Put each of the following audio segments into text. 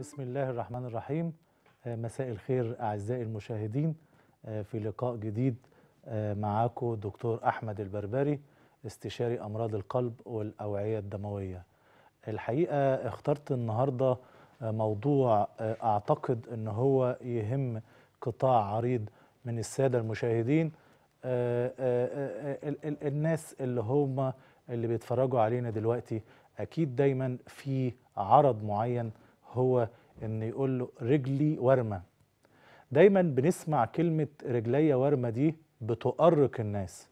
بسم الله الرحمن الرحيم آه، مساء الخير أعزائي المشاهدين آه، في لقاء جديد آه، معاكم دكتور أحمد البربري استشاري أمراض القلب والأوعية الدموية الحقيقة اخترت النهاردة موضوع أعتقد أن هو يهم قطاع عريض من السادة المشاهدين الناس اللي هم اللي بيتفرجوا علينا دلوقتي أكيد دايما في عرض معين هو ان يقول له رجلي ورمه دايما بنسمع كلمه رجلي ورمه دي بتؤرق الناس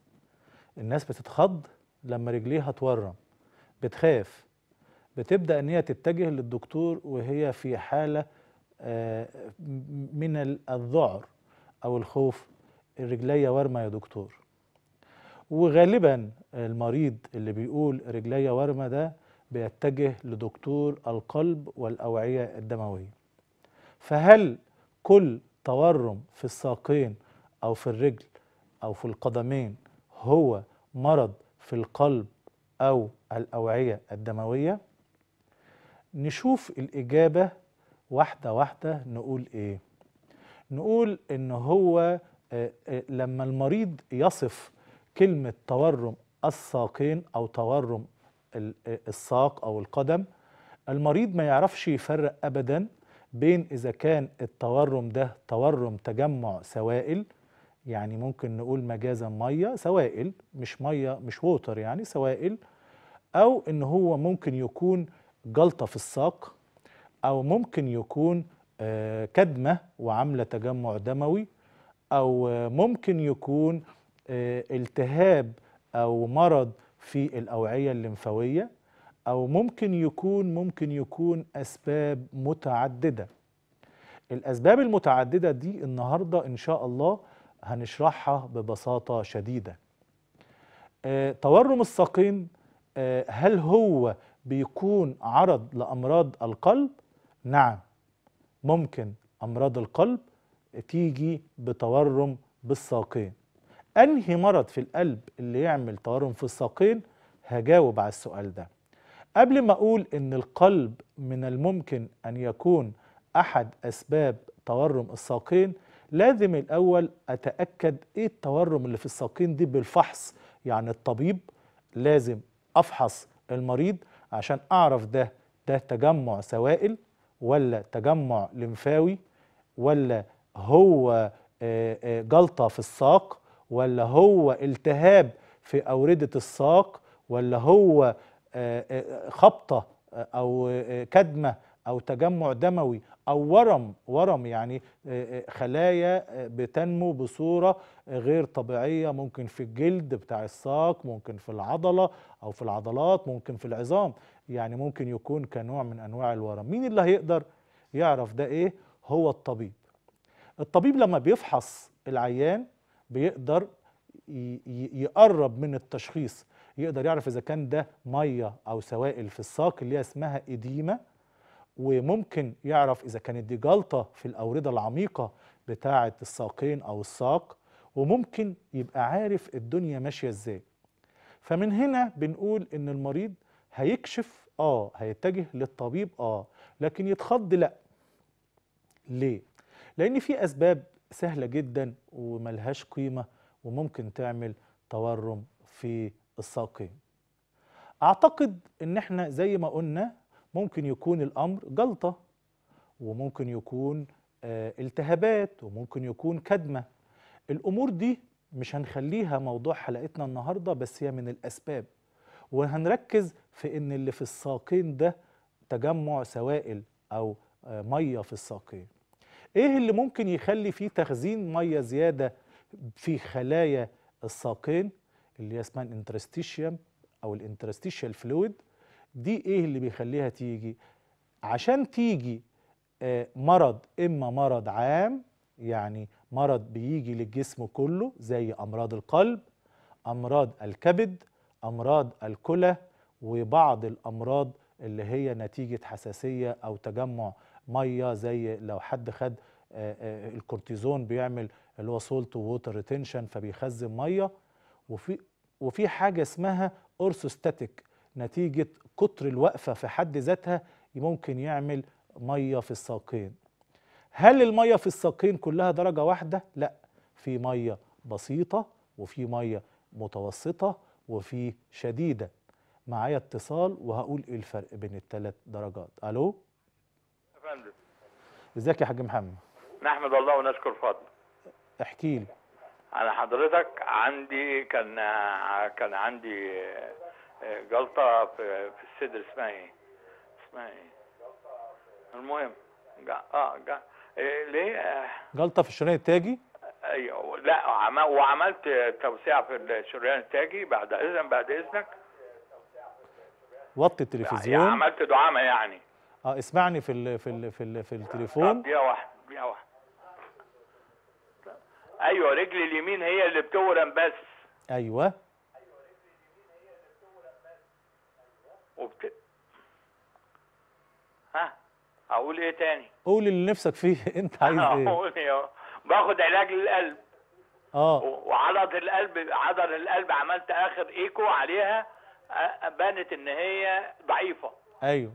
الناس بتتخض لما رجليها تورم بتخاف بتبدا ان هي تتجه للدكتور وهي في حاله آه، من الذعر او الخوف رجلي ورمه يا دكتور وغالبا المريض اللي بيقول رجلي ورمه ده بيتجه لدكتور القلب والأوعية الدموية فهل كل تورم في الساقين أو في الرجل أو في القدمين هو مرض في القلب أو الأوعية الدموية نشوف الإجابة واحدة واحدة نقول إيه نقول إن هو آه، آه، لما المريض يصف كلمة تورم الساقين أو تورم الساق أو القدم المريض ما يعرفش يفرق أبدا بين إذا كان التورم ده تورم تجمع سوائل يعني ممكن نقول مجازا مية سوائل مش مية مش ووتر يعني سوائل أو إن هو ممكن يكون جلطة في الساق أو ممكن يكون آه، كدمة وعاملة تجمع دموي أو ممكن يكون آه، التهاب أو مرض في الأوعية الليمفاوية أو ممكن يكون ممكن يكون أسباب متعددة الأسباب المتعددة دي النهاردة إن شاء الله هنشرحها ببساطة شديدة أه تورم الساقين أه هل هو بيكون عرض لأمراض القلب؟ نعم ممكن أمراض القلب تيجي بتورم بالساقين انهي مرض في القلب اللي يعمل تورم في الساقين هجاوب على السؤال ده قبل ما اقول ان القلب من الممكن ان يكون احد اسباب تورم الساقين لازم الاول اتاكد ايه التورم اللي في الساقين دي بالفحص يعني الطبيب لازم افحص المريض عشان اعرف ده ده تجمع سوائل ولا تجمع لمفاوي ولا هو آه، آه، جلطه في الساق ولا هو التهاب في أوردة الساق ولا هو آه، آه، خبطة آه، أو كدمة أو تجمع دموي أو ورم ورم يعني خلايا بتنمو بصورة غير طبيعية ممكن في الجلد بتاع الساق ممكن في العضلة أو في العضلات ممكن في العظام يعني ممكن يكون كنوع من أنواع الورم مين اللي هيقدر يعرف ده إيه هو الطبيب الطبيب لما بيفحص العيان بيقدر يقرب من التشخيص يقدر يعرف اذا كان ده ميه او سوائل في الساق اللي هي اسمها اديمه وممكن يعرف اذا كانت دي جلطه في الاورده العميقه بتاعه الساقين او الساق وممكن يبقى عارف الدنيا ماشيه ازاي فمن هنا بنقول ان المريض هيكشف اه هيتجه للطبيب اه لكن يتخض لا ليه لان في اسباب سهلة جدا وملهاش قيمة وممكن تعمل تورم في الساقين اعتقد ان احنا زي ما قلنا ممكن يكون الامر جلطة وممكن يكون آه، التهابات وممكن يكون كدمة الامور دي مش هنخليها موضوع حلقتنا النهاردة بس هي من الاسباب وهنركز في ان اللي في الساقين ده تجمع سوائل او آه، مية في الساقين ايه اللي ممكن يخلي فيه تخزين ميه زياده في خلايا الساقين اللي هي اسمها الانترستيشيوم او الانترستيشيال فلويد دي ايه اللي بيخليها تيجي عشان تيجي آه، مرض اما مرض عام يعني مرض بيجي للجسم كله زي امراض القلب امراض الكبد امراض الكلى وبعض الامراض اللي هي نتيجه حساسيه او تجمع ميه زي لو حد خد آه، آه، الكورتيزون بيعمل اللي هو سولت ووتر ريتنشن فبيخزن ميه وفي وفي حاجه اسمها اورثوستاتيك نتيجه كتر الوقفه في حد ذاتها ممكن يعمل ميه في الساقين هل الميه في الساقين كلها درجه واحده لا في ميه بسيطه وفي ميه متوسطه وفي شديده معايا اتصال وهقول ايه الفرق بين الثلاث درجات الو مهندس ازيك يا حاج محمد نحمد الله ونشكر فضله احكي لي انا حضرتك عندي كان كان عندي آه، جلطه في, في الصدر اسمها ايه اسمها ايه المهم جا اه جا إيه ليه جلطه في الشريان التاجي ايوه لا وعملت توسيع في الشريان التاجي بعد اذن بعد اذنك وطي التلفزيون يعني عملت دعامه يعني اه اسمعني في الـ في الـ في, الـ في التليفون دقيقه واحده دقيقه واحده ايوه رجل اليمين هي اللي بتورم بس ايوه ايوه وبت ها اقول ايه تاني قول اللي نفسك فيه انت عايز ايه اقول ايه باخد علاج للقلب اه وعضله القلب عضله القلب عملت اخر ايكو عليها بانت ان هي ضعيفه ايوه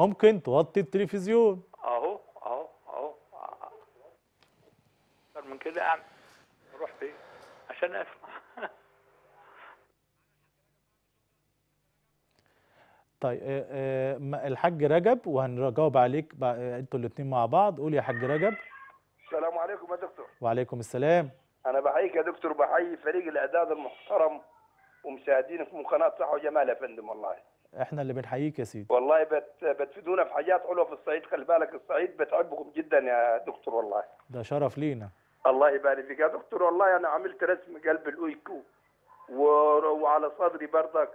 ممكن توطي التلفزيون اهو اهو اهو اكتر من كده اعمل اروح فين عشان اسمع طيب آه، آه، الحاج رجب وهنجاوب عليك آه، انتوا الاثنين مع بعض قول يا حاج رجب السلام عليكم يا دكتور وعليكم السلام انا بحييك يا دكتور بحيي فريق الاعداد المحترم ومشاهدينك من قناه صح وجمال يا فندم والله احنا اللي بنحييك يا سيدي والله بت بتفيدونا في حاجات حلوه في الصعيد خلي بالك الصعيد بتحبكم جدا يا دكتور والله ده شرف لينا الله يبارك فيك يا دكتور والله انا عملت رسم قلب الاويكو و... وعلى صدري برضك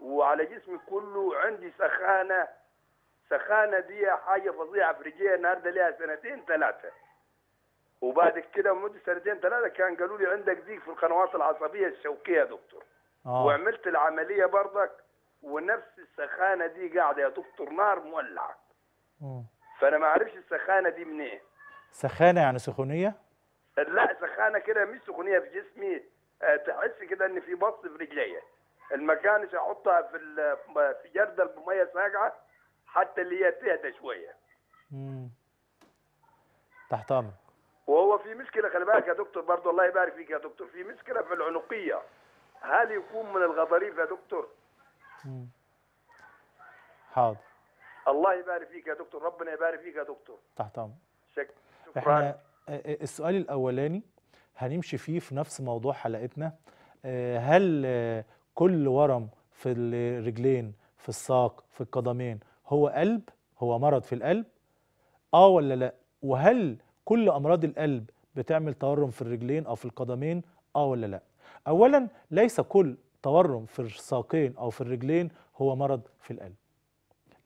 وعلى جسمي كله عندي سخانه سخانه دي حاجه فظيعه في رجلي النهارده ليها سنتين ثلاثه وبعد كده مده سنتين ثلاثه كان قالوا لي عندك ديك في القنوات العصبيه الشوكيه يا دكتور آه. وعملت العمليه برضك ونفس السخانه دي قاعده يا دكتور نار مولعه اه. فانا ما اعرفش السخانه دي منين إيه. سخانه يعني سخونيه لا سخانه كده مش سخونيه في جسمي آه، تحس كده ان في بص في رجليا المكان احطها في في جردل بميه ساقعه حتى اللي هي تهدى شويه امم تحت امرك وهو في مشكله خلي بالك يا دكتور برضه الله يبارك فيك يا دكتور في مشكله في العنقيه هل يكون من الغضاريف يا دكتور؟ حاضر الله يبارك فيك يا دكتور ربنا يبارك فيك يا دكتور تحت امرك شكرا احنا آه، آه، السؤال الاولاني هنمشي فيه في نفس موضوع حلقتنا آه، هل كل ورم في الرجلين في الساق في القدمين هو قلب هو مرض في القلب اه ولا لا وهل كل امراض القلب بتعمل تورم في الرجلين او في القدمين اه ولا لا اولا ليس كل تورم في الساقين أو في الرجلين هو مرض في القلب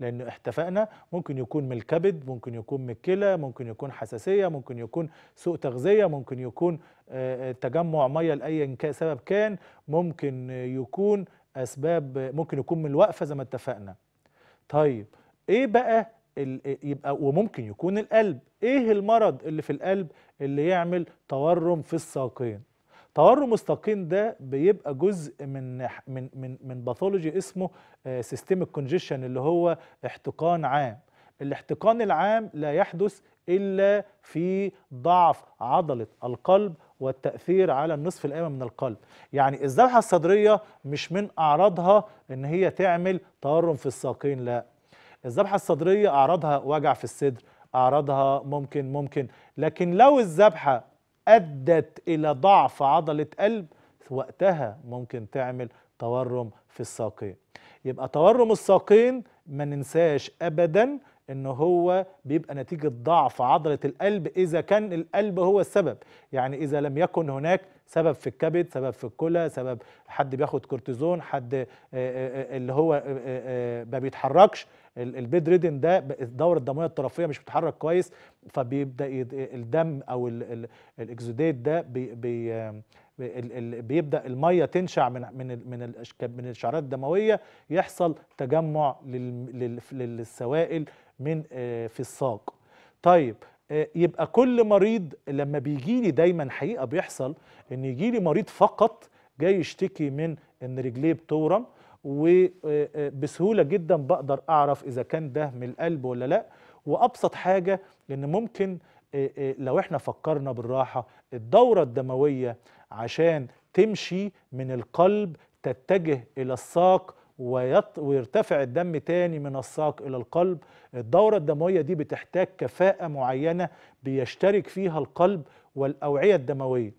لأن احتفائنا ممكن يكون من الكبد ممكن يكون من الكلى ممكن يكون حساسية ممكن يكون سوء تغذية ممكن يكون آه، آه، تجمع مية لأي سبب كان ممكن يكون أسباب ممكن يكون من الوقفة زي ما اتفقنا طيب إيه بقى يبقى وممكن يكون القلب ايه المرض اللي في القلب اللي يعمل تورم في الساقين تورم الساقين ده بيبقى جزء من من من من باثولوجي اسمه سيستميك آه، كونجيشن اللي هو احتقان عام الاحتقان العام لا يحدث الا في ضعف عضله القلب والتاثير على النصف الايمن من القلب يعني الذبحه الصدريه مش من اعراضها ان هي تعمل تورم في الساقين لا الذبحه الصدريه اعراضها وجع في الصدر اعراضها ممكن ممكن لكن لو الذبحه ادت الى ضعف عضله قلب وقتها ممكن تعمل تورم في الساقين يبقى تورم الساقين ما ننساش ابدا ان هو بيبقى نتيجه ضعف عضله القلب اذا كان القلب هو السبب يعني اذا لم يكن هناك سبب في الكبد سبب في الكلى سبب حد بياخد كورتيزون حد آه، آه، آه، اللي هو ما بيتحركش البيد ريدن ده الدوره الدمويه الطرفيه مش بتتحرك كويس فبيبدا الدم او الاكزوديت ده بي بي بيبدا الميه تنشع من من من من الشعرات الدمويه يحصل تجمع للسوائل من في الساق طيب آه، يبقى كل مريض لما بيجي لي دايما حقيقه بيحصل ان يجي لي مريض فقط جاي يشتكي من ان رجليه بتورم وبسهوله آه، آه، جدا بقدر اعرف اذا كان ده من القلب ولا لا وابسط حاجه ان ممكن لو احنا فكرنا بالراحه الدوره الدمويه عشان تمشي من القلب تتجه الى الساق ويط... ويرتفع الدم تاني من الساق إلى القلب الدورة الدموية دي بتحتاج كفاءة معينة بيشترك فيها القلب والأوعية الدموية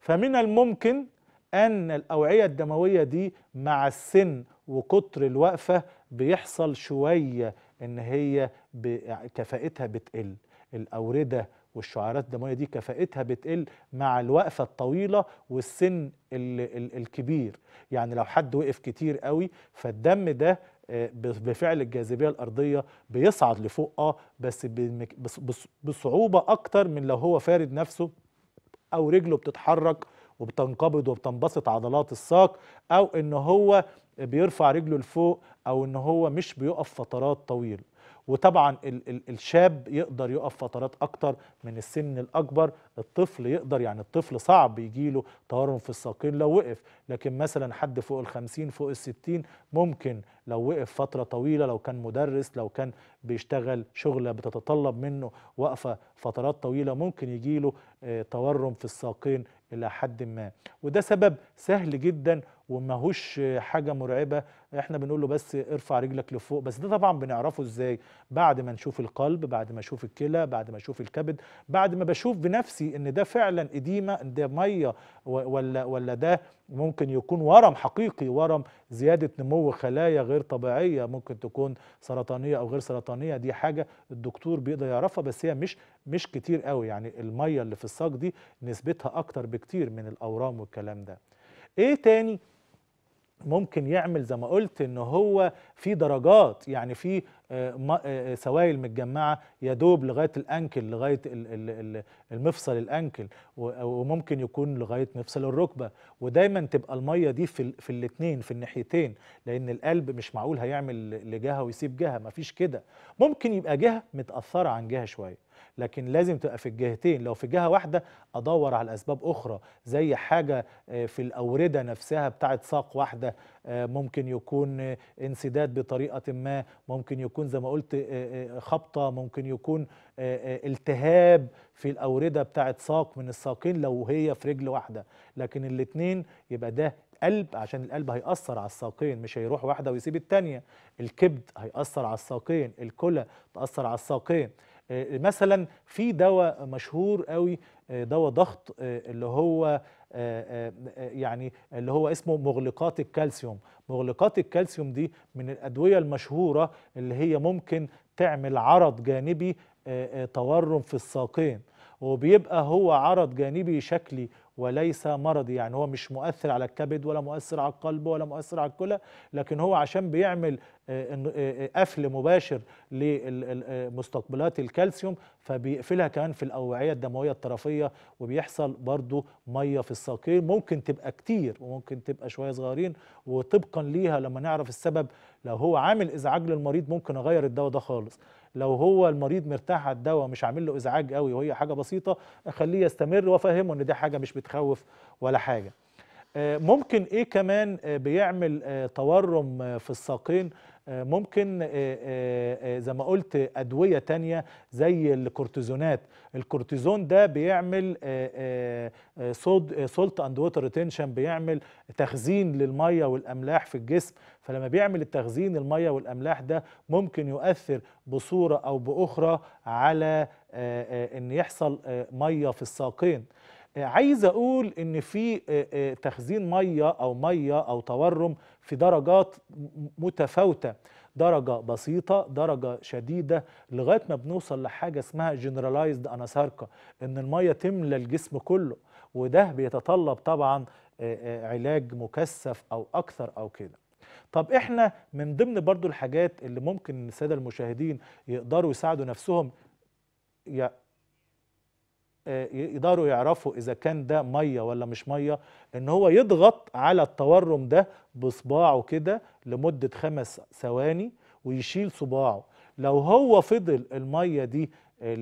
فمن الممكن أن الأوعية الدموية دي مع السن وكتر الوقفة بيحصل شوية إن هي ب... كفاءتها بتقل الاورده والشعيرات الدمويه دي كفائتها بتقل مع الوقفه الطويله والسن الكبير يعني لو حد وقف كتير قوي فالدم ده آه، بفعل الجاذبيه الارضيه بيصعد لفوق اه بس بصعوبه اكتر من لو هو فارد نفسه او رجله بتتحرك وبتنقبض وبتنبسط عضلات الساق او ان هو بيرفع رجله لفوق او ان هو مش بيقف فترات طويله وطبعا ال ال الشاب يقدر يقف فترات اكتر من السن الاكبر الطفل يقدر يعني الطفل صعب يجيله تورم في الساقين لو وقف لكن مثلا حد فوق الخمسين فوق الستين ممكن لو وقف فترة طويلة لو كان مدرس لو كان بيشتغل شغلة بتتطلب منه وقفة فترات طويلة ممكن يجيله آه، تورم في الساقين إلى حد ما وده سبب سهل جدا وماهوش حاجه مرعبه احنا بنقول له بس ارفع رجلك لفوق بس ده طبعا بنعرفه ازاي بعد ما نشوف القلب بعد ما اشوف الكلى بعد ما اشوف الكبد بعد ما بشوف بنفسي ان ده فعلا قديمه ده ميه ولا ولا ده ممكن يكون ورم حقيقي ورم زياده نمو خلايا غير طبيعيه ممكن تكون سرطانيه او غير سرطانيه دي حاجه الدكتور بيقدر يعرفها بس هي مش مش كتير قوي يعني الميه اللي في الساق دي نسبتها اكتر بكتير من الاورام والكلام ده ايه تاني ممكن يعمل زي ما قلت ان هو في درجات يعني في آه، آه، آه، سوائل متجمعه يا دوب لغايه الانكل لغايه المفصل الانكل وممكن يكون لغايه مفصل الركبه ودايما تبقى الميه دي في في الاثنين في الناحيتين لان القلب مش معقول هيعمل لجهه ويسيب جهه مفيش كده ممكن يبقى جهه متاثره عن جهه شويه لكن لازم تبقى في الجهتين لو في جهه واحده ادور على اسباب اخرى زي حاجه آه، في الاورده نفسها بتاعه ساق واحده آه، ممكن يكون آه، انسداد بطريقه ما ممكن يكون زي ما قلت خبطه ممكن يكون التهاب في الاورده بتاعه ساق من الساقين لو هي في رجل واحده لكن الاثنين يبقى ده قلب عشان القلب هيأثر على الساقين مش هيروح واحده ويسيب التانيه الكبد هيأثر على الساقين الكلى تأثر على الساقين آه، مثلا في دواء مشهور قوي آه، دواء ضغط آه، اللي هو يعني اللي هو اسمه مغلقات الكالسيوم مغلقات الكالسيوم دي من الأدوية المشهورة اللي هي ممكن تعمل عرض جانبي تورم في الساقين وبيبقى هو عرض جانبي شكلي وليس مرضي يعني هو مش مؤثر على الكبد ولا مؤثر على القلب ولا مؤثر على الكلى لكن هو عشان بيعمل آه، آه، قفل مباشر لمستقبلات الكالسيوم فبيقفلها كمان في الاوعيه الدمويه الطرفيه وبيحصل برضو ميه في الساقين ممكن تبقى كتير وممكن تبقى شويه صغيرين وطبقا ليها لما نعرف السبب لو هو عامل ازعاج للمريض ممكن اغير الدواء ده خالص لو هو المريض مرتاح على الدواء مش عامل له ازعاج قوي وهي حاجه بسيطه اخليه يستمر وافهمه ان دي حاجه مش بتخوف ولا حاجه آه، ممكن ايه كمان آه، بيعمل آه، تورم في الساقين ممكن زي ما قلت أدوية تانية زي الكورتيزونات الكورتيزون ده بيعمل سولت اند ووتر ريتنشن بيعمل تخزين للميه والاملاح في الجسم فلما بيعمل التخزين الميه والاملاح ده ممكن يؤثر بصوره او باخرى على ان يحصل ميه في الساقين عايز اقول ان في تخزين ميه او ميه او تورم في درجات متفاوته درجه بسيطه درجه شديده لغايه ما بنوصل لحاجه اسمها جنرالايزد اناساركا ان الميه تملى الجسم كله وده بيتطلب طبعا علاج مكثف او اكثر او كده طب احنا من ضمن برضو الحاجات اللي ممكن الساده المشاهدين يقدروا يساعدوا نفسهم آه، يقدروا يعرفوا اذا كان ده ميه ولا مش ميه ان هو يضغط على التورم ده بصباعه كده لمده خمس ثواني ويشيل صباعه لو هو فضل الميه دي آه،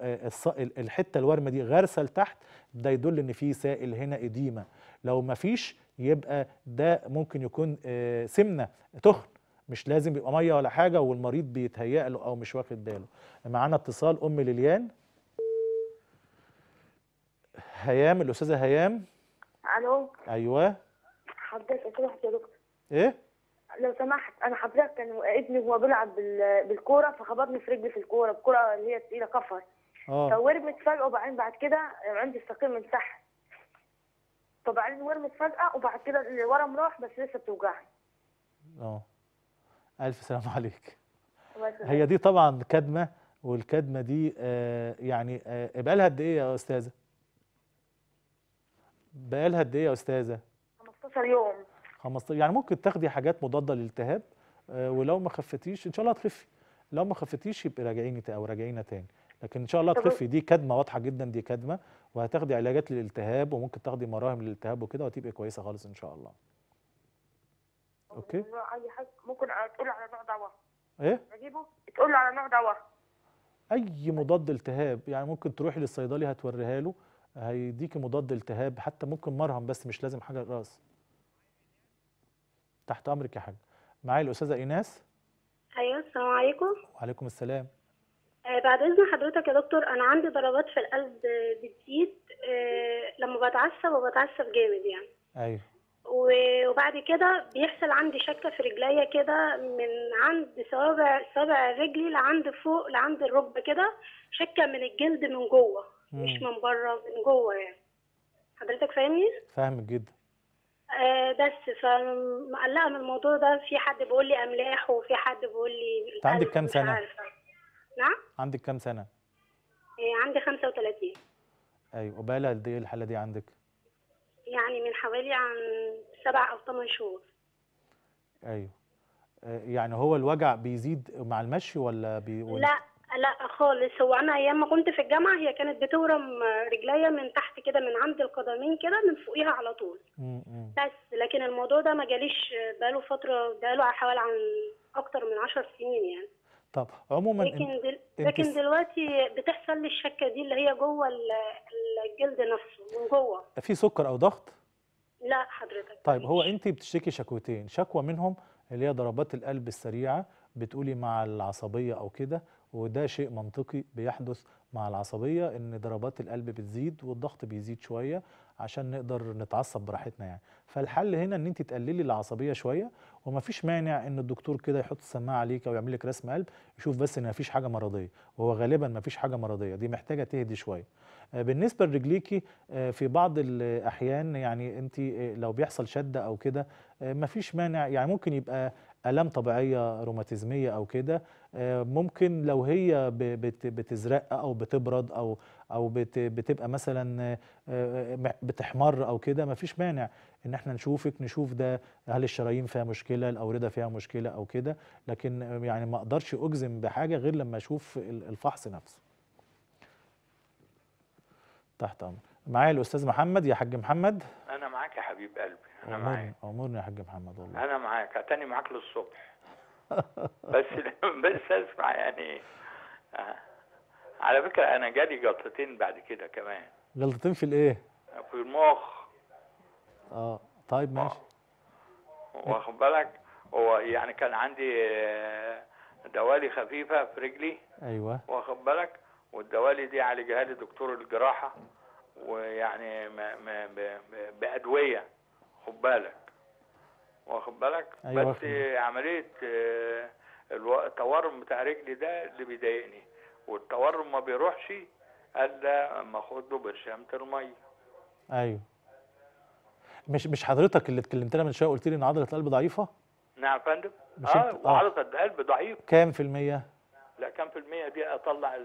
آه، الحته الورمه دي غارسه لتحت ده يدل ان في سائل هنا قديمه لو ما فيش يبقى ده ممكن يكون سمنه تخن مش لازم يبقى ميه ولا حاجه والمريض بيتهيأ له او مش واخد باله معانا اتصال ام ليليان هيام الاستاذه هيام الو ايوه حضرتك لو سمحت يا دكتور ايه لو سمحت انا حضرتك كان ابني وهو بيلعب بالكوره فخبطني في رجلي في الكوره الكوره اللي هي تقيله كفر اه فورمت فجاه وبعدين بعد كده عندي الساقين تحت فبعدين ورمت فجاه وبعد كده الورم راح بس لسه بتوجعني اه الف سلام عليك هي دي طبعا كدمه والكدمه دي آه يعني آه يبقى لها قد ايه يا استاذه؟ بقالها قد ايه يا استاذه 15 يوم 15 يعني ممكن تاخدي حاجات مضاده للالتهاب آه، ولو ما خفتيش ان شاء الله هتخفي لو ما خفتيش يبقى راجعيني او راجعينا تاني لكن ان شاء الله تخفي دي كدمه واضحه جدا دي كدمه وهتاخدي علاجات للالتهاب وممكن تاخدي مراهم للالتهاب وكده وهتبقي كويسه خالص ان شاء الله اوكي اي حاجه ممكن تقول على نوع دواء ايه اجيبه تقول على نوع دواء اي مضاد التهاب يعني ممكن تروحي للصيدلي هتوريها له هيديكي مضاد التهاب حتى ممكن مرهم بس مش لازم حاجه الراس تحت امرك يا حاج معايا الاستاذه ايناس ايوه السلام عليكم وعليكم السلام آه بعد اذن حضرتك يا دكتور انا عندي ضربات في القلب بتزيد آه لما بتعصب وبتعصب جامد يعني ايوه وبعد كده بيحصل عندي شكه في رجليا كده من عند صوابع صوابع رجلي لعند فوق لعند الركبه كده شكه من الجلد من جوه مش من بره من جوه يعني حضرتك فاهمني؟ فاهم جدا آه بس فمقلقه من الموضوع ده في حد بيقول لي املاح وفي حد بيقول لي انت عندك كام سنه؟ نعم عندك كام سنه؟ آه عندي 35 ايوه وبقالها قد ايه الحاله دي عندك؟ يعني من حوالي عن سبع او ثمان شهور ايوه آه، يعني هو الوجع بيزيد مع المشي ولا بي... لا لا خالص هو انا ايام ما كنت في الجامعه هي كانت بتورم رجليا من تحت كده من عند القدمين كده من فوقيها على طول بس لكن الموضوع ده ما جاليش بقاله فتره بقاله حوالي عن اكتر من 10 سنين يعني طب عموما لكن دل... لكن دلوقتي بتحصل لي الشكه دي اللي هي جوه الجلد نفسه من جوه في سكر او ضغط لا حضرتك طيب هو انت بتشتكي شكوتين شكوى منهم اللي هي ضربات القلب السريعه بتقولي مع العصبيه او كده وده شيء منطقي بيحدث مع العصبية ان ضربات القلب بتزيد والضغط بيزيد شوية عشان نقدر نتعصب براحتنا يعني فالحل هنا ان انت تقللي العصبية شوية ومفيش مانع ان الدكتور كده يحط السماعة عليك او يعمل لك رسم قلب يشوف بس ان مفيش حاجة مرضية وهو غالبا مفيش حاجة مرضية دي محتاجة تهدي شوية آه، بالنسبه لرجليكي آه، في بعض الاحيان يعني انت آه، لو بيحصل شده او كده مفيش مانع يعني ممكن يبقى الام طبيعيه روماتيزميه او كده ممكن لو هي بتزرق او بتبرد او او بتبقى مثلا بتحمر او كده مفيش مانع ان احنا نشوفك نشوف ده هل الشرايين فيها مشكله الاورده فيها مشكله او كده لكن يعني ما اقدرش اجزم بحاجه غير لما اشوف الفحص نفسه تحت امر معايا الاستاذ محمد يا حاج محمد انا معاك يا حبيب قلبي انا معاك امرني يا حاج محمد والله انا معاك هتاني معاك للصبح بس بس اسمع يعني على فكره انا جالي جلطتين بعد كده كمان جلطتين في الايه في المخ اه طيب ماشي آه، واخد بالك هو يعني كان عندي آه، دوالي خفيفه في رجلي ايوه واخد بالك والدوالي دي عالجها لي دكتور الجراحه ويعني ما ما بادويه خد بالك واخد بالك أيوة بس فيه. عمليه آه، التورم بتاع رجلي ده اللي بيضايقني والتورم ما بيروحش الا اما اخد له برشامه الميه ايوه مش مش حضرتك اللي اتكلمت لنا من شويه قلت لي ان عضله القلب ضعيفه؟ نعم يا فندم آه،, اه عضله القلب ضعيفه كام في الميه؟ لا كم في المية دي اطلع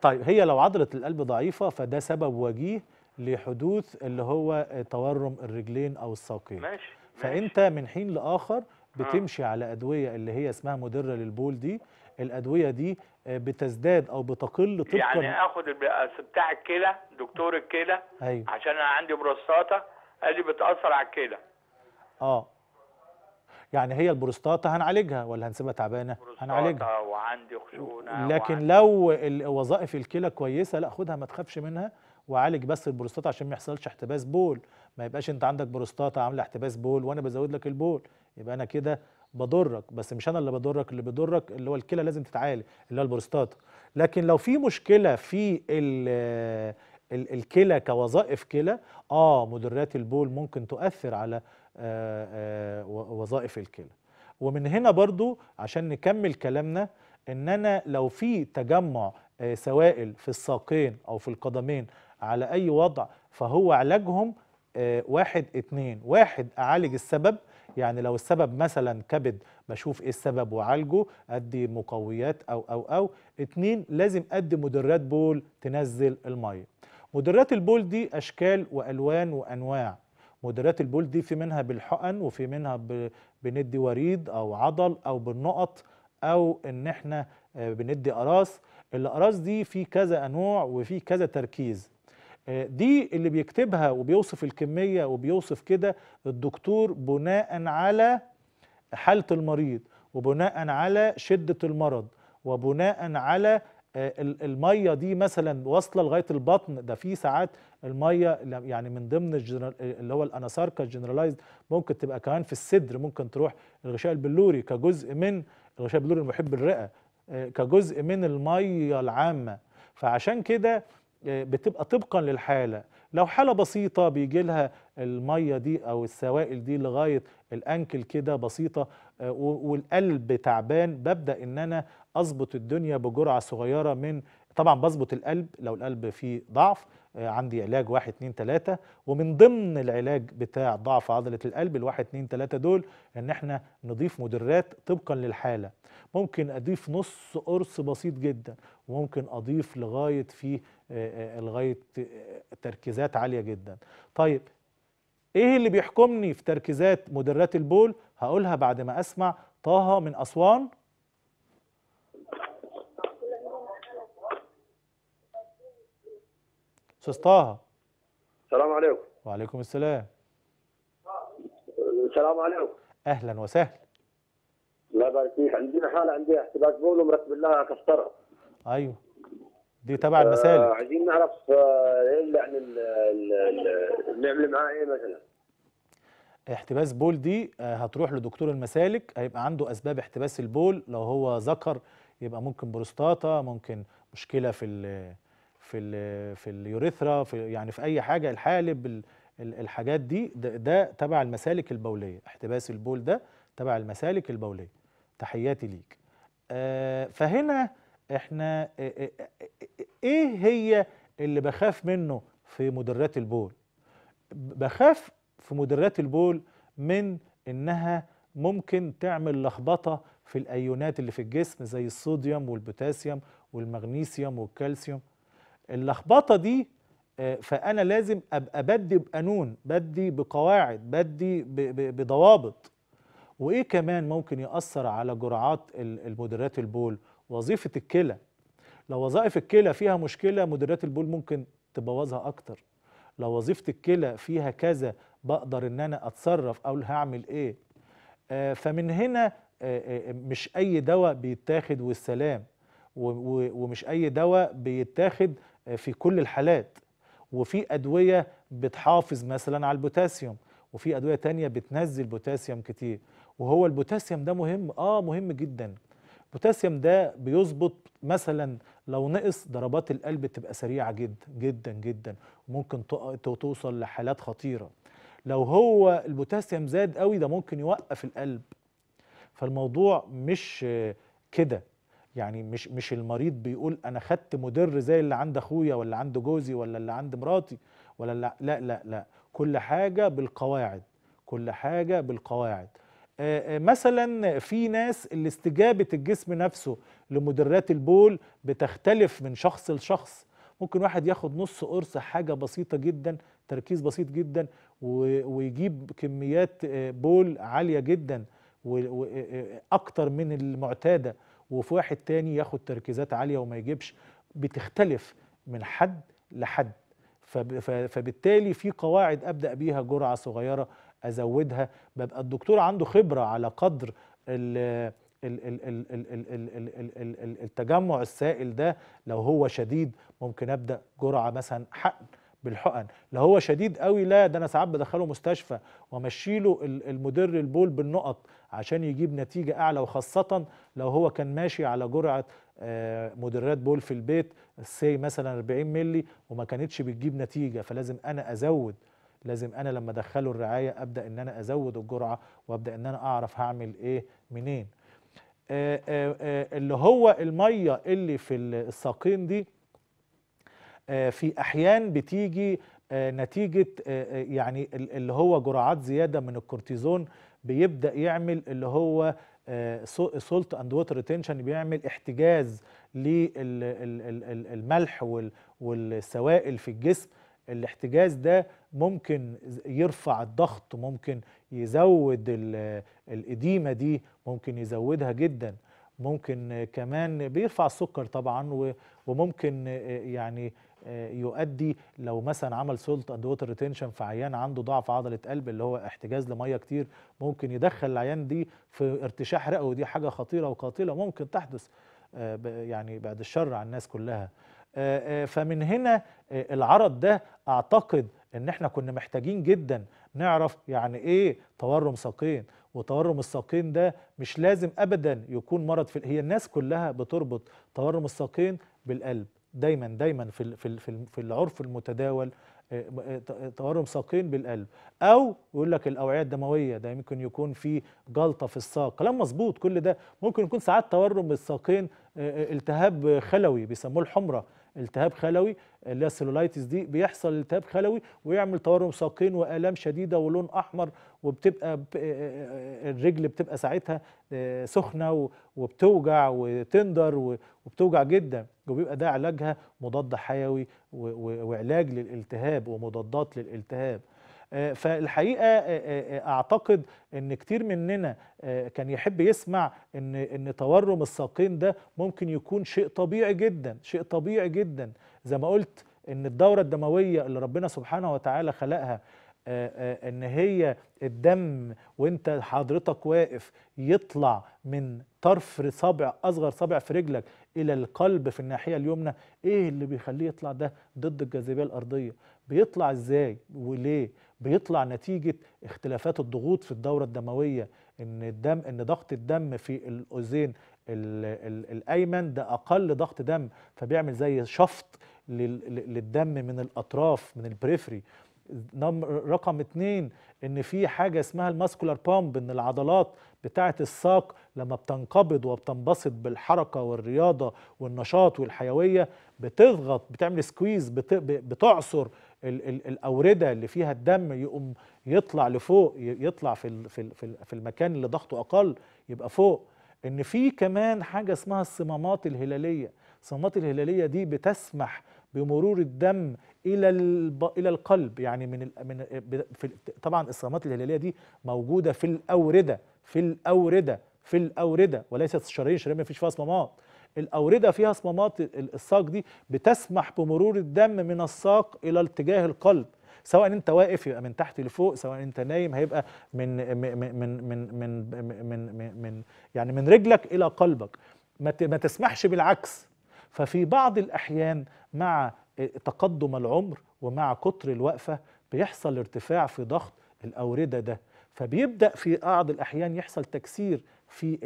طيب هي لو عضلة القلب ضعيفة فده سبب وجيه لحدوث اللي هو تورم الرجلين او الساقين ماشي فانت ماشي. من حين لاخر بتمشي آه. على ادويه اللي هي اسمها مدره للبول دي الادويه دي آه، بتزداد او بتقل طبقا يعني اخد آه، بتاع الكلى دكتور الكلى أيوه. عشان انا عندي بروستاتا أدي بتاثر على الكلى اه يعني هي البروستاتا هنعالجها ولا هنسيبها تعبانه هنعالجها وعندي خشونه لكن وعندي لو وظائف الكلى كويسه لا خدها ما تخافش منها وعالج بس البروستاتا عشان ما يحصلش احتباس بول ما يبقاش انت عندك بروستاتا عامله احتباس بول وانا بزود لك البول يبقى انا كده بضرك بس مش انا اللي بضرك اللي بيضرك اللي هو الكلى لازم تتعالج اللي هو البروستاتا لكن لو في مشكله في الكلى كوظائف كلى اه مدرات البول ممكن تؤثر على آه، آه، وظائف الكلى ومن هنا برضو عشان نكمل كلامنا ان انا لو في تجمع آه، سوائل في الساقين او في القدمين على اي وضع فهو علاجهم واحد اتنين واحد اعالج السبب يعني لو السبب مثلا كبد بشوف ايه السبب وعالجه ادي مقويات او او او اتنين لازم ادي مدرات بول تنزل الميه مدرات البول دي اشكال والوان وانواع مديريات البول دي في منها بالحقن وفي منها بندي وريد او عضل او بالنقط او ان احنا آه، بندي اراس الاراس دي في كذا انواع وفي كذا تركيز آه، دي اللي بيكتبها وبيوصف الكمية وبيوصف كده الدكتور بناء على حالة المريض وبناء على شدة المرض وبناء على آه، الميه دي مثلا واصله لغايه البطن ده في ساعات الميه يعني من ضمن آه، اللي هو الاناساركا جنرالايزد ممكن تبقى كمان في الصدر ممكن تروح الغشاء البلوري كجزء من الغشاء البلوري المحب الرئه آه، كجزء من الميه العامه فعشان كده بتبقى طبقا للحاله لو حاله بسيطه بيجي لها الميه دي او السوائل دي لغايه الانكل كده بسيطه آه، والقلب تعبان ببدا ان انا اظبط الدنيا بجرعه صغيره من طبعا بظبط القلب لو القلب فيه ضعف آه، عندي علاج واحد اتنين تلاتة ومن ضمن العلاج بتاع ضعف عضلة القلب الواحد اتنين تلاتة دول ان احنا نضيف مدرات طبقا للحالة ممكن اضيف نص قرص بسيط جدا وممكن اضيف لغاية في آه، لغاية تركيزات عالية جدا طيب ايه اللي بيحكمني في تركيزات مدرات البول هقولها بعد ما اسمع طه من اسوان استاذ طه السلام عليكم وعليكم السلام السلام عليكم اهلا وسهلا الله يبارك فيك عندنا حاله عندي احتباس بول ومرتب لها كسرها ايوه دي تبع المسالك آه عايزين نعرف آه، ايه يعني نعمل معاه ايه مثلا احتباس بول دي آه، هتروح لدكتور المسالك هيبقى عنده اسباب احتباس البول لو هو ذكر يبقى ممكن بروستاتا ممكن مشكله في الـ في الـ في اليوريثرا في يعني في اي حاجه الحالب الحاجات دي ده, ده تبع المسالك البوليه احتباس البول ده تبع المسالك البوليه تحياتي ليك آه، فهنا احنا ايه هي اللي بخاف منه في مدرات البول بخاف في مدرات البول من انها ممكن تعمل لخبطه في الايونات اللي في الجسم زي الصوديوم والبوتاسيوم والمغنيسيوم والكالسيوم اللخبطه دي آه، فانا لازم ابقى بدي بقانون بدي بقواعد بدي بضوابط وايه كمان ممكن ياثر على جرعات المدرات البول وظيفه الكلى لو وظائف الكلى فيها مشكله مديرات البول ممكن تبوظها اكتر لو وظيفه الكلى فيها كذا بقدر ان انا اتصرف او هعمل ايه آه فمن هنا آه, آه، مش اي دواء بيتاخد والسلام ومش اي دواء بيتاخد آه، في كل الحالات وفي ادويه بتحافظ مثلا على البوتاسيوم وفي ادويه تانية بتنزل بوتاسيوم كتير وهو البوتاسيوم ده مهم اه مهم جدا البوتاسيوم ده بيظبط مثلا لو نقص ضربات القلب تبقى سريعه جدا جدا جدا وممكن توصل لحالات خطيره لو هو البوتاسيوم زاد قوي ده ممكن يوقف القلب فالموضوع مش كده يعني مش مش المريض بيقول انا خدت مدر زي اللي عند اخويا ولا عند جوزي ولا اللي عند مراتي ولا لا لا لا, لا. كل حاجه بالقواعد كل حاجه بالقواعد آه، آه، مثلا في ناس اللي استجابه الجسم نفسه لمدرات البول بتختلف من شخص لشخص ممكن واحد ياخد نص قرص حاجه بسيطه جدا تركيز بسيط جدا ويجيب كميات آه، بول عاليه جدا اكتر من المعتاده وفي واحد تاني ياخد تركيزات عاليه وما يجيبش بتختلف من حد لحد فبالتالي في قواعد ابدا بيها جرعه صغيره ازودها ببقى الدكتور عنده خبره على قدر ال التجمع السائل ده لو هو شديد ممكن ابدا جرعه مثلا حقن بالحقن لو هو شديد قوي لا ده انا ساعات بدخله مستشفى وامشي له المدر البول بالنقط عشان يجيب نتيجه اعلى وخاصه لو هو كان ماشي على جرعه مدرات بول في البيت سي مثلا 40 ملي وما كانتش بتجيب نتيجه فلازم انا ازود لازم انا لما ادخله الرعايه ابدا ان انا ازود الجرعه وابدا ان انا اعرف هعمل ايه منين آآ آه، آآ آه، آه، اللي هو الميه اللي في الساقين دي في احيان بتيجي نتيجه يعني اللي هو جرعات زياده من الكورتيزون بيبدا يعمل اللي هو سولت اند ووتر ريتنشن بيعمل احتجاز للملح والسوائل في الجسم الاحتجاز ده ممكن يرفع الضغط ممكن يزود الإديمة دي ممكن يزودها جدا ممكن كمان بيرفع السكر طبعا وممكن يعني آه، يؤدي لو مثلا عمل سولت اند ووتر ريتنشن في عيان عنده ضعف عضله قلب اللي هو احتجاز لميه كتير ممكن يدخل العيان دي في ارتشاح رئوي ودي حاجه خطيره وقاتله ممكن تحدث آه، يعني بعد الشر على الناس كلها آه، آه، فمن هنا آه، العرض ده اعتقد ان احنا كنا محتاجين جدا نعرف يعني ايه تورم ساقين وتورم الساقين ده مش لازم ابدا يكون مرض في هي الناس كلها بتربط تورم الساقين بالقلب دايما دايما في في في العرف المتداول تورم ساقين بالقلب او يقول لك الاوعيه الدمويه ده ممكن يكون في جلطه في الساق كلام مظبوط كل ده ممكن يكون ساعات تورم الساقين التهاب خلوي بيسموه الحمره التهاب خلوي اللي هي السلولايتس دي بيحصل التهاب خلوي ويعمل تورم ساقين والام شديده ولون احمر وبتبقى آه، آه، آه، الرجل بتبقى ساعتها سخنه وبتوجع وتندر وبتوجع جدا وبيبقى ده علاجها مضاد حيوي وعلاج للالتهاب ومضادات للالتهاب آه، فالحقيقه آه، آه، اعتقد ان كتير مننا كان يحب يسمع ان ان تورم الساقين ده ممكن يكون شيء طبيعي جدا شيء طبيعي جدا زي ما قلت ان الدوره الدمويه اللي ربنا سبحانه وتعالى خلقها ان هي الدم وانت حضرتك واقف يطلع من طرف صابع اصغر صابع في رجلك الى القلب في الناحيه اليمنى ايه اللي بيخليه يطلع ده ضد الجاذبيه الارضيه بيطلع ازاي وليه بيطلع نتيجه اختلافات الضغوط في الدوره الدمويه ان الدم ان ضغط الدم في الاذين الايمن ده اقل ضغط دم فبيعمل زي شفط للدم من الاطراف من البريفري رقم اتنين ان في حاجه اسمها الماسكولار بامب ان العضلات بتاعه الساق لما بتنقبض وبتنبسط بالحركه والرياضه والنشاط والحيويه بتضغط بتعمل سكويز بتعصر الاورده اللي فيها الدم يقوم يطلع لفوق يطلع في في في المكان اللي ضغطه اقل يبقى فوق ان في كمان حاجه اسمها الصمامات الهلاليه الصمامات الهلاليه دي بتسمح بمرور الدم الى الى القلب يعني من من طبعا الصمامات الهلاليه دي موجوده في الاورده في الاورده في الاورده وليست الشرايين الشرايين ما فيش فيها صمامات الأوردة فيها صمامات الساق دي بتسمح بمرور الدم من الساق إلى اتجاه القلب سواء انت واقف يبقى من تحت لفوق سواء انت نايم هيبقى من من من من من من, من يعني من رجلك الى قلبك ما ما تسمحش بالعكس ففي بعض الاحيان مع تقدم العمر ومع كتر الوقفه بيحصل ارتفاع في ضغط الاورده ده فبيبدا في بعض الاحيان يحصل تكسير في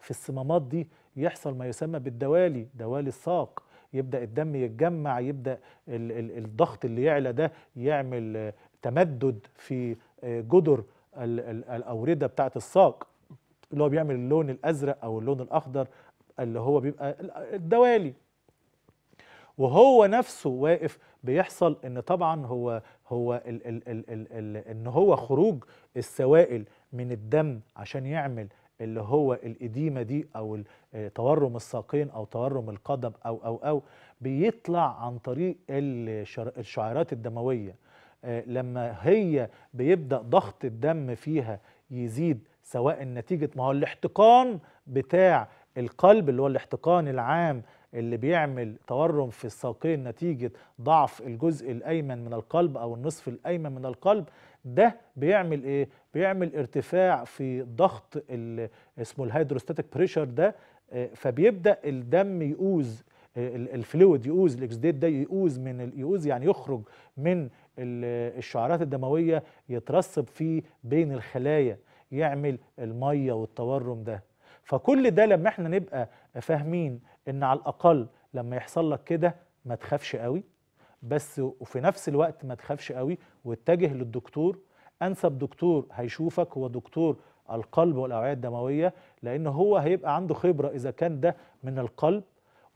في الصمامات دي يحصل ما يسمى بالدوالي دوالي الساق يبدا الدم يتجمع يبدا الضغط اللي يعلى ده يعمل آه، تمدد في آه، جدر الاورده بتاعه الساق اللي هو بيعمل اللون الازرق او اللون الاخضر اللي هو بيبقى الدوالي وهو نفسه واقف بيحصل ان طبعا هو هو ال ال ال ال ال ان هو خروج السوائل من الدم عشان يعمل اللي هو الإديمة دي أو آه، تورم الساقين أو تورم القدم أو أو أو بيطلع عن طريق الشعيرات الدموية آه، لما هي بيبدأ ضغط الدم فيها يزيد سواء نتيجة ما هو الاحتقان بتاع القلب اللي هو الاحتقان العام اللي بيعمل تورم في الساقين نتيجة ضعف الجزء الأيمن من القلب أو النصف الأيمن من القلب ده بيعمل إيه؟ بيعمل ارتفاع في ضغط اسمه الهيدروستاتيك بريشر ده آه، فبيبدأ الدم يؤوز آه، الفلويد يؤوز الاكسديت ده يؤوز من يؤوز يعني يخرج من الشعرات الدمويه يترسب فيه بين الخلايا يعمل الميه والتورم ده فكل ده لما احنا نبقى فاهمين ان على الاقل لما يحصل لك كده ما تخافش قوي بس وفي نفس الوقت ما تخافش قوي واتجه للدكتور انسب دكتور هيشوفك هو دكتور القلب والاوعيه الدمويه لان هو هيبقى عنده خبره اذا كان ده من القلب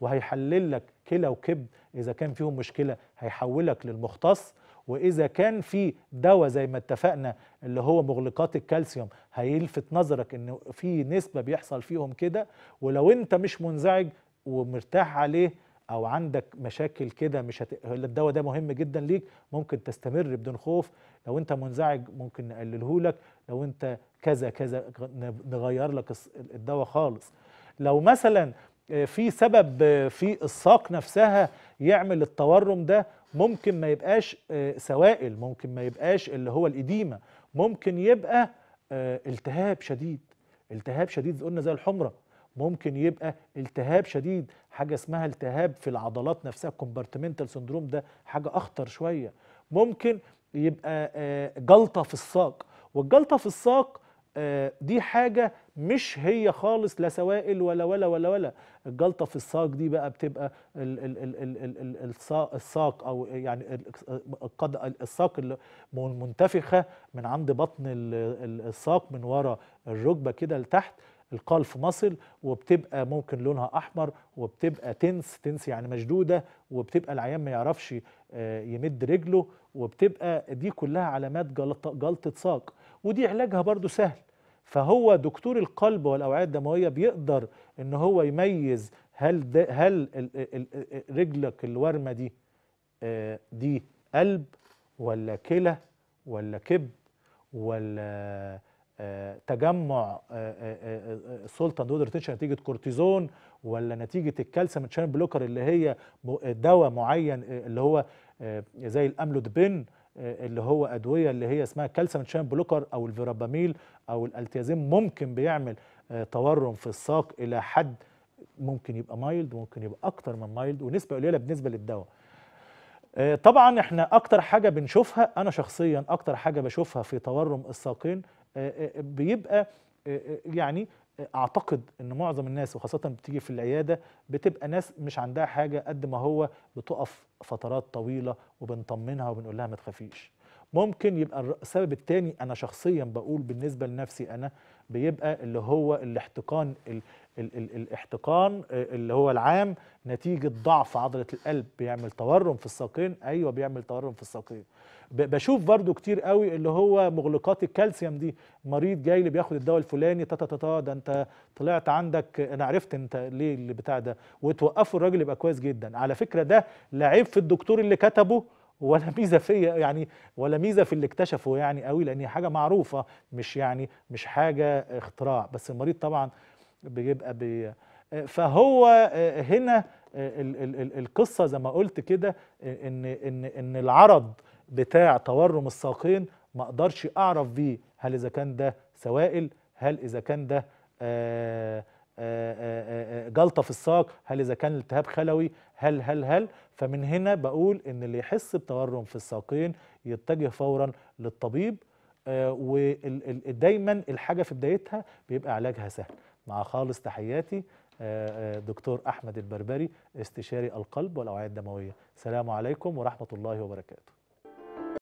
وهيحلل لك كلى وكبد اذا كان فيهم مشكله هيحولك للمختص واذا كان في دواء زي ما اتفقنا اللي هو مغلقات الكالسيوم هيلفت نظرك ان في نسبه بيحصل فيهم كده ولو انت مش منزعج ومرتاح عليه او عندك مشاكل كده مش هت... الدواء ده مهم جدا ليك ممكن تستمر بدون خوف لو انت منزعج ممكن نقلله لك لو انت كذا كذا نغير لك الدواء خالص لو مثلا آه، في سبب آه، في الساق نفسها يعمل التورم ده ممكن ما يبقاش آه، سوائل ممكن ما يبقاش اللي هو الإديمة ممكن يبقى التهاب شديد التهاب شديد قلنا زي الحمرة ممكن يبقى التهاب شديد حاجه اسمها التهاب في العضلات نفسها كومبارتمنتال سندروم ده حاجه اخطر شويه ممكن يبقى آه، جلطه في الساق والجلطه في الساق آه، دي حاجة مش هي خالص لا سوائل ولا ولا ولا ولا الجلطة في الساق دي بقى بتبقى ال ال ال ال ال الساق أو يعني الساق المنتفخة من عند بطن الساق من ورا الركبة كده لتحت القلف مصل وبتبقى ممكن لونها احمر وبتبقى تنس تنس يعني مشدوده وبتبقى العيان ما يعرفش آه، يمد رجله وبتبقى دي كلها علامات جلطه ساق ودي علاجها برده سهل فهو دكتور القلب والاوعيه الدمويه بيقدر ان هو يميز هل ده هل رجلك الورمه دي آه، دي قلب ولا كلى ولا كبد ولا آه، تجمع السلطه آه، آه، نود ريتنشن نتيجه كورتيزون ولا نتيجه الكالسيوم تشان بلوكر اللي هي دواء معين اللي هو زي الاملودبين اللي هو ادويه اللي هي اسمها كالسيوم تشان بلوكر او الفيراباميل او الالتيازين ممكن بيعمل تورم في الساق الى حد ممكن يبقى مايلد ممكن يبقى اكتر من مايلد ونسبه قليله بالنسبه للدواء طبعا احنا اكتر حاجه بنشوفها انا شخصيا اكتر حاجه بشوفها في تورم الساقين آه، آه، بيبقى آه، يعني اعتقد ان معظم الناس وخاصه بتيجي في العياده بتبقى ناس مش عندها حاجه قد ما هو بتقف فترات طويله وبنطمنها وبنقول لها ما تخافيش ممكن يبقى السبب التاني انا شخصيا بقول بالنسبه لنفسي انا بيبقى اللي هو الاحتقان ال ال ال الاحتقان آه، اللي هو العام نتيجة ضعف عضلة القلب بيعمل تورم في الساقين أيوة بيعمل تورم في الساقين بشوف برضو كتير قوي اللي هو مغلقات الكالسيوم دي مريض جاي اللي بياخد الدواء الفلاني تا تا تا ده انت طلعت عندك انا عرفت انت ليه اللي بتاع ده وتوقفه الراجل يبقى كويس جدا على فكرة ده لعيب في الدكتور اللي كتبه ولا ميزه فيا يعني ولا ميزه في اللي اكتشفه يعني قوي لان هي حاجه معروفه مش يعني مش حاجه اختراع بس المريض طبعا بيبقى بي آه، فهو آه، هنا آه، القصه زي ما قلت كده ان ان ان العرض بتاع تورم الساقين ما اقدرش اعرف بيه هل اذا كان ده سوائل هل اذا كان ده جلطه في الساق هل اذا كان التهاب خلوي هل هل هل فمن هنا بقول ان اللي يحس بتورم في الساقين يتجه فورا للطبيب آه، ودايما الحاجه في بدايتها بيبقى علاجها سهل مع خالص تحياتي آه، آه، دكتور احمد البربري استشاري القلب والاوعيه الدمويه السلام عليكم ورحمه الله وبركاته